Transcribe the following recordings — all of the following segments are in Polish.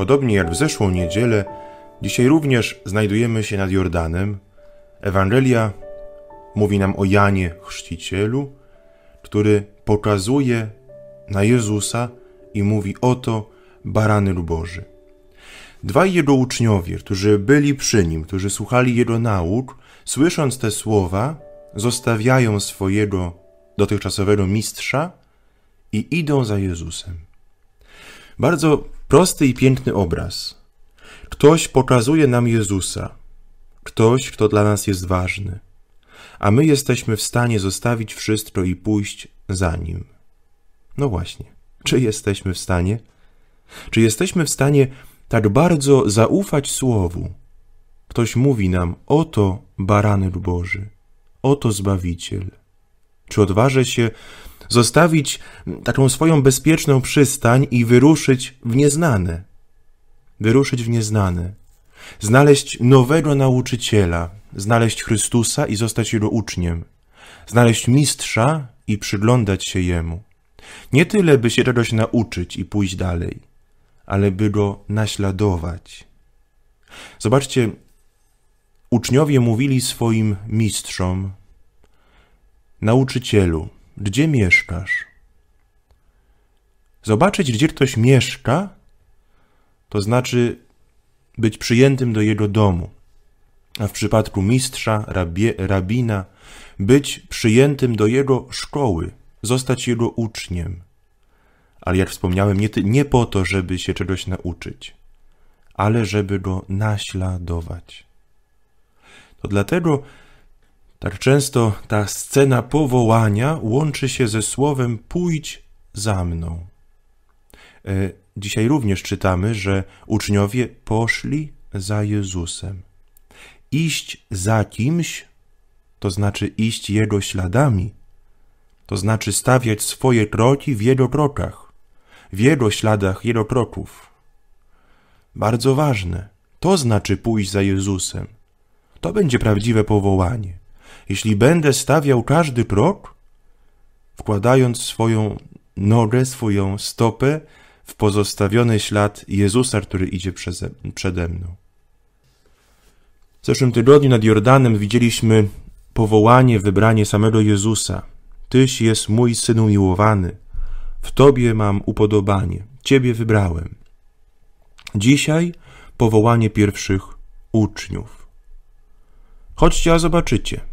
Podobnie jak w zeszłą niedzielę, dzisiaj również znajdujemy się nad Jordanem. Ewangelia mówi nam o Janie Chrzcicielu, który pokazuje na Jezusa i mówi: Oto barany Boży. Dwaj jego uczniowie, którzy byli przy nim, którzy słuchali jego nauk, słysząc te słowa, zostawiają swojego dotychczasowego mistrza i idą za Jezusem. Bardzo Prosty i piękny obraz. Ktoś pokazuje nam Jezusa, ktoś, kto dla nas jest ważny, a my jesteśmy w stanie zostawić wszystko i pójść za nim. No właśnie, czy jesteśmy w stanie? Czy jesteśmy w stanie tak bardzo zaufać Słowu? Ktoś mówi nam: Oto baranek Boży, oto Zbawiciel. Czy odważę się zostawić taką swoją bezpieczną przystań i wyruszyć w nieznane. Wyruszyć w nieznane. Znaleźć nowego nauczyciela, znaleźć Chrystusa i zostać Jego uczniem. Znaleźć mistrza i przyglądać się Jemu. Nie tyle, by się czegoś nauczyć i pójść dalej, ale by go naśladować. Zobaczcie, uczniowie mówili swoim mistrzom, nauczycielu, gdzie mieszkasz. Zobaczyć, gdzie ktoś mieszka, to znaczy być przyjętym do jego domu, a w przypadku mistrza, rabie, rabina, być przyjętym do jego szkoły, zostać jego uczniem. Ale jak wspomniałem, nie, nie po to, żeby się czegoś nauczyć, ale żeby go naśladować. To dlatego tak często ta scena powołania łączy się ze słowem pójdź za mną. E, dzisiaj również czytamy, że uczniowie poszli za Jezusem. Iść za kimś, to znaczy iść Jego śladami, to znaczy stawiać swoje kroki w Jego krokach, w Jego śladach Jego kroków. Bardzo ważne, to znaczy pójść za Jezusem. To będzie prawdziwe powołanie jeśli będę stawiał każdy krok, wkładając swoją nogę, swoją stopę w pozostawiony ślad Jezusa, który idzie przeze, przede mną. W zeszłym tygodniu nad Jordanem widzieliśmy powołanie, wybranie samego Jezusa. Tyś jest mój synu miłowany, w Tobie mam upodobanie, Ciebie wybrałem. Dzisiaj powołanie pierwszych uczniów. Chodźcie, a zobaczycie.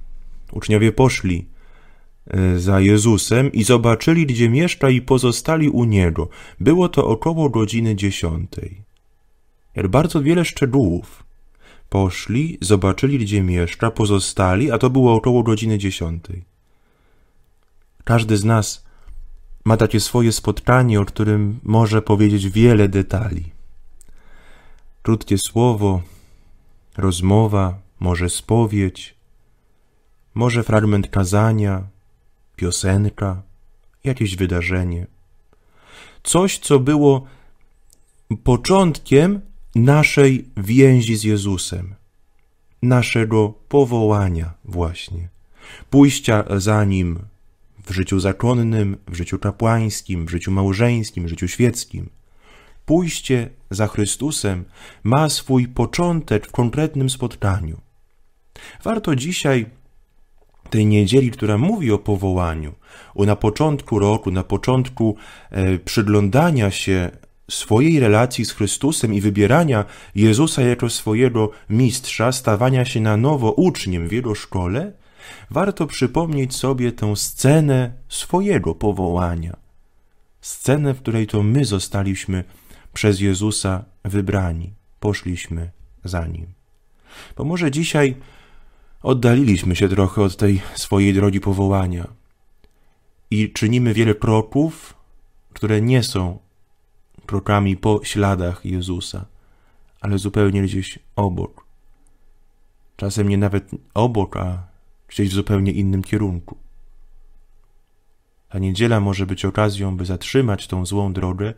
Uczniowie poszli e, za Jezusem i zobaczyli, gdzie mieszka i pozostali u Niego. Było to około godziny dziesiątej. Bardzo wiele szczegółów. Poszli, zobaczyli, gdzie mieszka, pozostali, a to było około godziny dziesiątej. Każdy z nas ma takie swoje spotkanie, o którym może powiedzieć wiele detali. Krótkie słowo, rozmowa, może spowiedź, może fragment kazania, piosenka, jakieś wydarzenie. Coś, co było początkiem naszej więzi z Jezusem, naszego powołania, właśnie, pójścia za nim w życiu zakonnym, w życiu kapłańskim, w życiu małżeńskim, w życiu świeckim. Pójście za Chrystusem ma swój początek w konkretnym spotkaniu. Warto dzisiaj tej niedzieli, która mówi o powołaniu, o na początku roku, na początku e, przyglądania się swojej relacji z Chrystusem i wybierania Jezusa jako swojego mistrza, stawania się na nowo uczniem w jego szkole, warto przypomnieć sobie tę scenę swojego powołania. Scenę, w której to my zostaliśmy przez Jezusa wybrani, poszliśmy za nim. Bo może dzisiaj Oddaliliśmy się trochę od tej swojej drogi powołania i czynimy wiele kroków, które nie są krokami po śladach Jezusa, ale zupełnie gdzieś obok. Czasem nie nawet obok, a gdzieś w zupełnie innym kierunku. Ta niedziela może być okazją, by zatrzymać tą złą drogę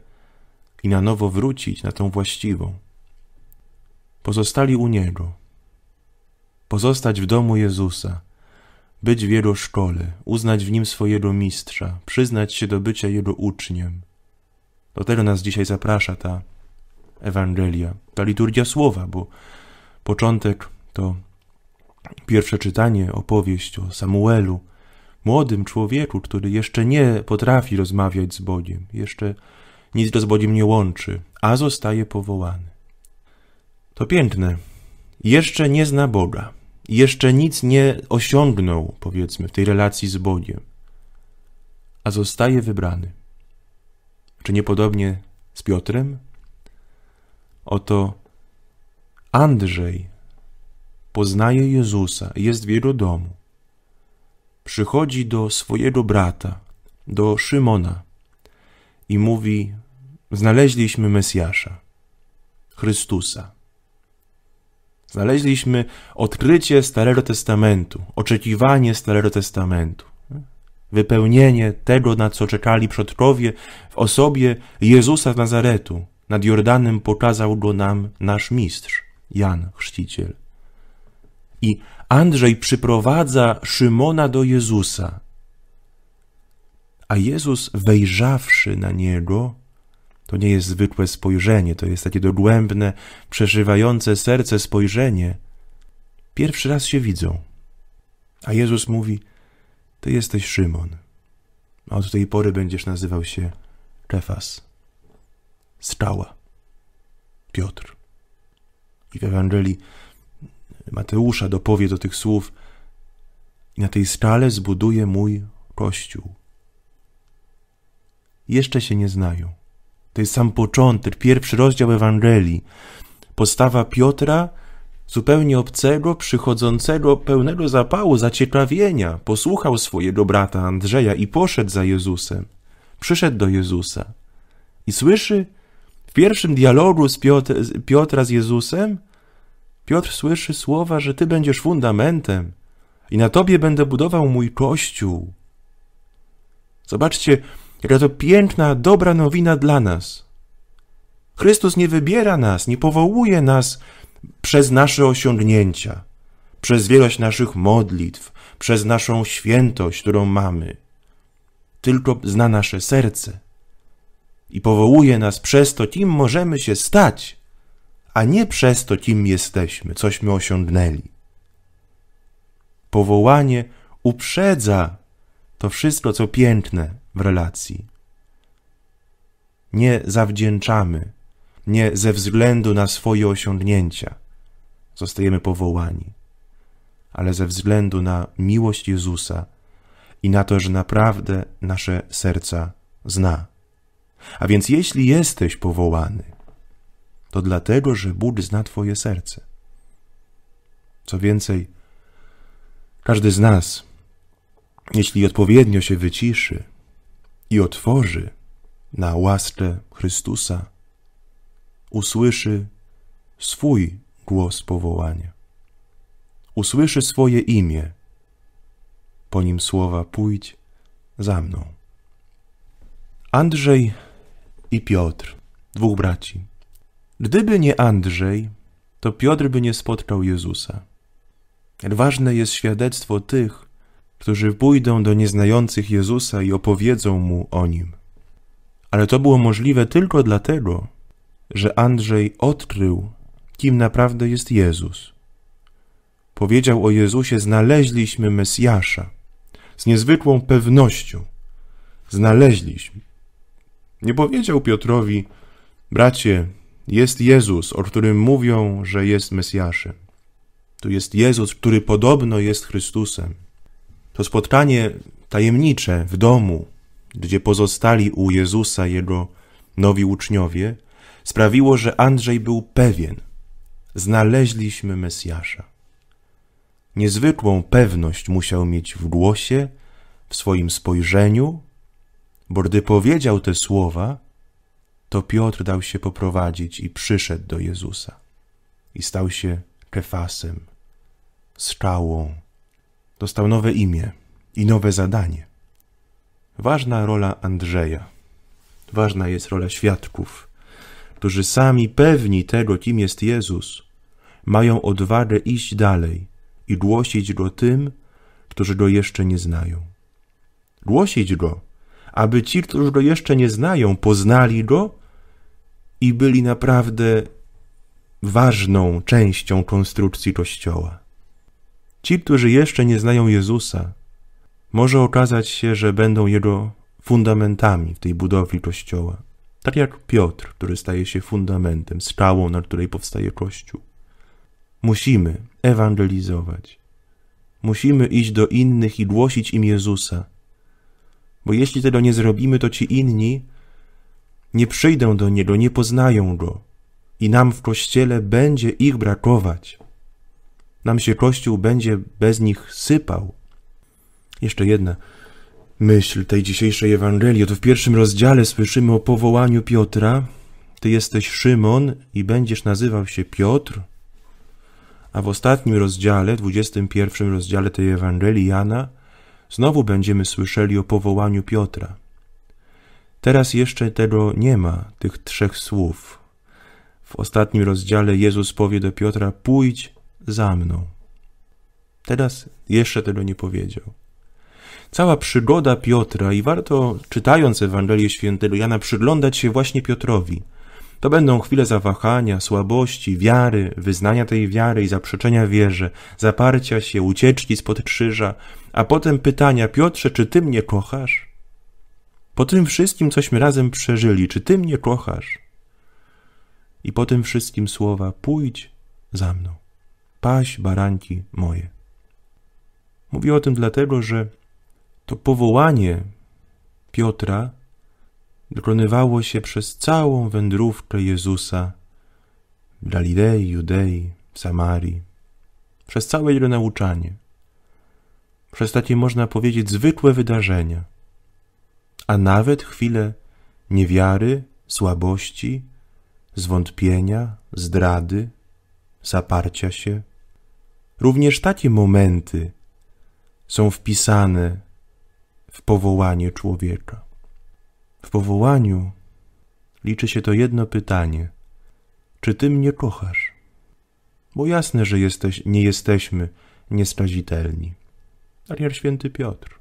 i na nowo wrócić na tą właściwą. Pozostali u Niego, pozostać w domu Jezusa, być w Jego szkole, uznać w Nim swojego mistrza, przyznać się do bycia Jego uczniem. Do tego nas dzisiaj zaprasza ta Ewangelia, ta liturgia słowa, bo początek to pierwsze czytanie, opowieść o Samuelu, młodym człowieku, który jeszcze nie potrafi rozmawiać z Bogiem, jeszcze nic go z Bogiem nie łączy, a zostaje powołany. To piękne. Jeszcze nie zna Boga jeszcze nic nie osiągnął, powiedzmy, w tej relacji z Bogiem, a zostaje wybrany. Czy niepodobnie z Piotrem? Oto Andrzej poznaje Jezusa, jest w jego domu. Przychodzi do swojego brata, do Szymona i mówi: Znaleźliśmy Mesjasza, Chrystusa. Znaleźliśmy odkrycie Starego Testamentu, oczekiwanie Starego Testamentu, wypełnienie tego, na co czekali przodkowie w osobie Jezusa z Nazaretu. Nad Jordanem pokazał go nam nasz mistrz, Jan Chrzciciel. I Andrzej przyprowadza Szymona do Jezusa. A Jezus, wejrzawszy na niego, to nie jest zwykłe spojrzenie, to jest takie dogłębne, przeżywające serce spojrzenie. Pierwszy raz się widzą. A Jezus mówi: Ty jesteś Szymon, a od tej pory będziesz nazywał się Kefas, skała, Piotr. I w Ewangelii Mateusza dopowie do tych słów: I na tej skale zbuduje mój kościół. Jeszcze się nie znają to jest sam początek, pierwszy rozdział Ewangelii. Postawa Piotra, zupełnie obcego, przychodzącego, pełnego zapału, zaciekawienia, posłuchał swojego brata Andrzeja i poszedł za Jezusem. Przyszedł do Jezusa i słyszy w pierwszym dialogu z Piotr, Piotra z Jezusem, Piotr słyszy słowa, że Ty będziesz fundamentem i na Tobie będę budował mój kościół. Zobaczcie, Jaka to piękna, dobra nowina dla nas. Chrystus nie wybiera nas, nie powołuje nas przez nasze osiągnięcia, przez wielość naszych modlitw, przez naszą świętość, którą mamy. Tylko zna nasze serce i powołuje nas przez to, kim możemy się stać, a nie przez to, kim jesteśmy, cośmy osiągnęli. Powołanie uprzedza to wszystko, co piękne, w relacji. Nie zawdzięczamy, nie ze względu na swoje osiągnięcia zostajemy powołani, ale ze względu na miłość Jezusa i na to, że naprawdę nasze serca zna. A więc jeśli jesteś powołany, to dlatego, że Bóg zna Twoje serce. Co więcej, każdy z nas, jeśli odpowiednio się wyciszy, i otworzy na łaskę Chrystusa, usłyszy swój głos powołania, usłyszy swoje imię, po nim słowa pójdź za mną. Andrzej i Piotr, dwóch braci. Gdyby nie Andrzej, to Piotr by nie spotkał Jezusa. Ważne jest świadectwo tych, którzy pójdą do nieznających Jezusa i opowiedzą mu o nim. Ale to było możliwe tylko dlatego, że Andrzej odkrył, kim naprawdę jest Jezus. Powiedział o Jezusie: Znaleźliśmy Mesjasza z niezwykłą pewnością. Znaleźliśmy. Nie powiedział Piotrowi: Bracie, jest Jezus, o którym mówią, że jest Mesjaszem. Tu jest Jezus, który podobno jest Chrystusem. To spotkanie tajemnicze w domu, gdzie pozostali u Jezusa jego nowi uczniowie, sprawiło, że Andrzej był pewien: znaleźliśmy Mesjasza. Niezwykłą pewność musiał mieć w głosie, w swoim spojrzeniu, bo gdy powiedział te słowa, to Piotr dał się poprowadzić i przyszedł do Jezusa i stał się kefasem, skałą Dostał nowe imię i nowe zadanie. Ważna rola Andrzeja. Ważna jest rola świadków, którzy sami pewni tego, kim jest Jezus, mają odwagę iść dalej i głosić go tym, którzy go jeszcze nie znają. Głosić go, aby ci, którzy go jeszcze nie znają, poznali go i byli naprawdę ważną częścią konstrukcji Kościoła. Ci, którzy jeszcze nie znają Jezusa, może okazać się, że będą Jego fundamentami w tej budowli Kościoła. Tak jak Piotr, który staje się fundamentem, skałą, na której powstaje Kościół. Musimy ewangelizować. Musimy iść do innych i głosić im Jezusa. Bo jeśli tego nie zrobimy, to ci inni nie przyjdą do Niego, nie poznają Go i nam w Kościele będzie ich brakować. Nam się Kościół będzie bez nich sypał. Jeszcze jedna myśl tej dzisiejszej Ewangelii. Oto w pierwszym rozdziale słyszymy o powołaniu Piotra. Ty jesteś Szymon i będziesz nazywał się Piotr. A w ostatnim rozdziale, 21 rozdziale tej Ewangelii Jana, znowu będziemy słyszeli o powołaniu Piotra. Teraz jeszcze tego nie ma, tych trzech słów. W ostatnim rozdziale Jezus powie do Piotra: Pójdź za mną. Teraz jeszcze tego nie powiedział. Cała przygoda Piotra i warto, czytając Ewangelię Świętego Jana, przyglądać się właśnie Piotrowi. To będą chwile zawahania, słabości, wiary, wyznania tej wiary i zaprzeczenia wierze, zaparcia się, ucieczki spod krzyża, a potem pytania: Piotrze, czy ty mnie kochasz? Po tym wszystkim, cośmy razem przeżyli, czy ty mnie kochasz? I po tym wszystkim słowa: pójdź za mną paś baranki moje. Mówię o tym dlatego, że to powołanie Piotra dokonywało się przez całą wędrówkę Jezusa w Galilei, Judei, w Samarii, przez całe jego nauczanie, przez takie można powiedzieć zwykłe wydarzenia, a nawet chwile niewiary, słabości, zwątpienia, zdrady, zaparcia się, Również takie momenty są wpisane w powołanie człowieka. W powołaniu liczy się to jedno pytanie: czy ty mnie kochasz? Bo jasne, że jesteś, nie jesteśmy nieskazitelni. Tak święty Piotr.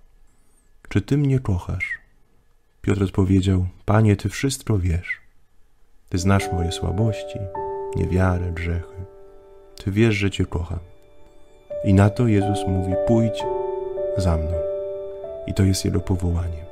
Czy ty mnie kochasz? Piotr odpowiedział: Panie, ty wszystko wiesz. Ty znasz moje słabości, niewiarę, grzechy. Ty wiesz, że cię kocham. I na to Jezus mówi: Pójdź za mną. I to jest Jego powołanie.